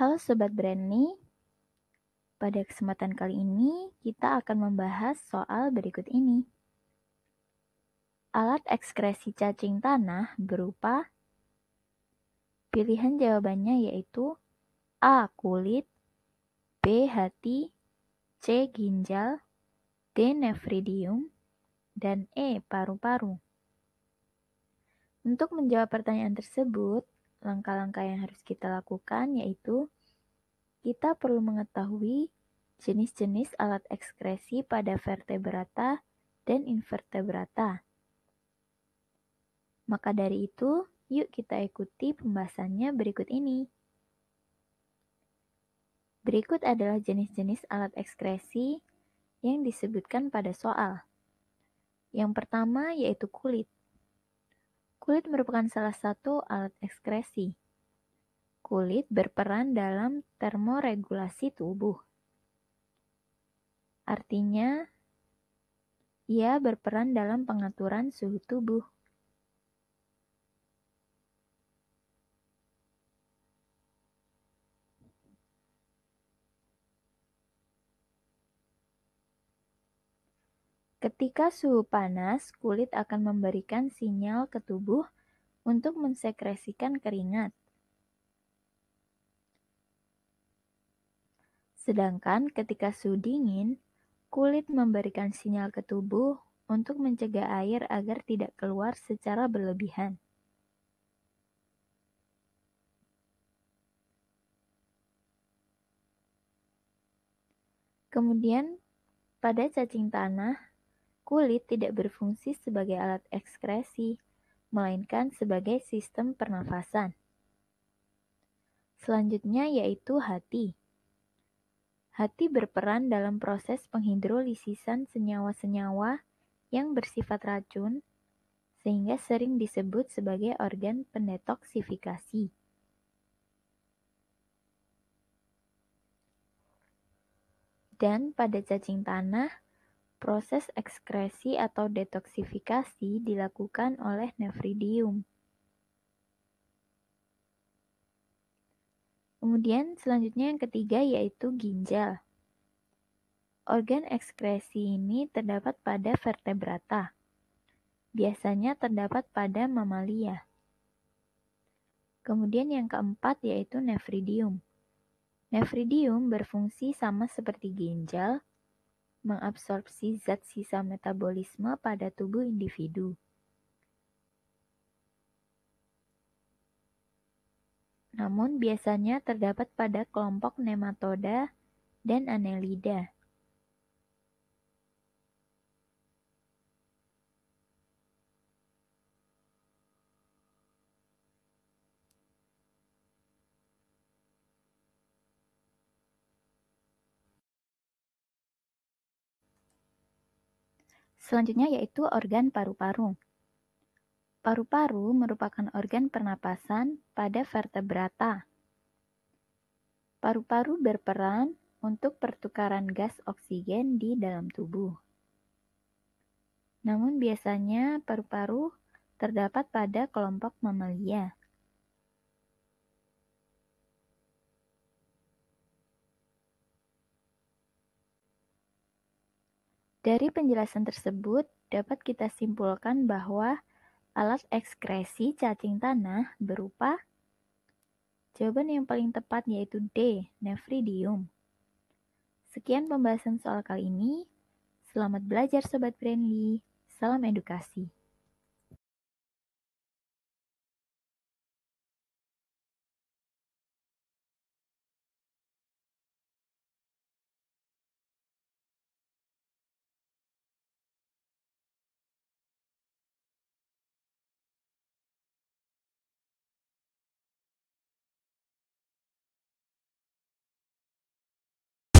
Halo Sobat Brandly, pada kesempatan kali ini kita akan membahas soal berikut ini. Alat ekskresi cacing tanah berupa pilihan jawabannya yaitu A. Kulit B. Hati C. Ginjal D. Nefridium dan E. Paru-paru. Untuk menjawab pertanyaan tersebut, langkah-langkah yang harus kita lakukan yaitu kita perlu mengetahui jenis-jenis alat ekskresi pada vertebrata dan invertebrata. Maka dari itu, yuk kita ikuti pembahasannya berikut ini. Berikut adalah jenis-jenis alat ekskresi yang disebutkan pada soal. Yang pertama yaitu kulit. Kulit merupakan salah satu alat ekskresi. Kulit berperan dalam termoregulasi tubuh. Artinya, ia berperan dalam pengaturan suhu tubuh. Ketika suhu panas, kulit akan memberikan sinyal ke tubuh untuk mensekresikan keringat. Sedangkan ketika suhu dingin, kulit memberikan sinyal ke tubuh untuk mencegah air agar tidak keluar secara berlebihan. Kemudian, pada cacing tanah, Kulit tidak berfungsi sebagai alat ekskresi, melainkan sebagai sistem pernafasan. Selanjutnya yaitu hati. Hati berperan dalam proses penghidrolisisan senyawa-senyawa yang bersifat racun, sehingga sering disebut sebagai organ pendetoksifikasi. Dan pada cacing tanah, Proses ekskresi atau detoksifikasi dilakukan oleh nefridium. Kemudian selanjutnya yang ketiga yaitu ginjal. Organ ekskresi ini terdapat pada vertebrata. Biasanya terdapat pada mamalia. Kemudian yang keempat yaitu nefridium. Nefridium berfungsi sama seperti ginjal, mengabsorpsi zat sisa metabolisme pada tubuh individu. Namun biasanya terdapat pada kelompok nematoda dan anelida. Selanjutnya yaitu organ paru-paru. Paru-paru merupakan organ pernapasan pada vertebrata. Paru-paru berperan untuk pertukaran gas oksigen di dalam tubuh. Namun biasanya paru-paru terdapat pada kelompok mamalia. Dari penjelasan tersebut, dapat kita simpulkan bahwa alat ekskresi cacing tanah berupa Jawaban yang paling tepat yaitu D, nefridium. Sekian pembahasan soal kali ini. Selamat belajar Sobat Friendly. Salam edukasi.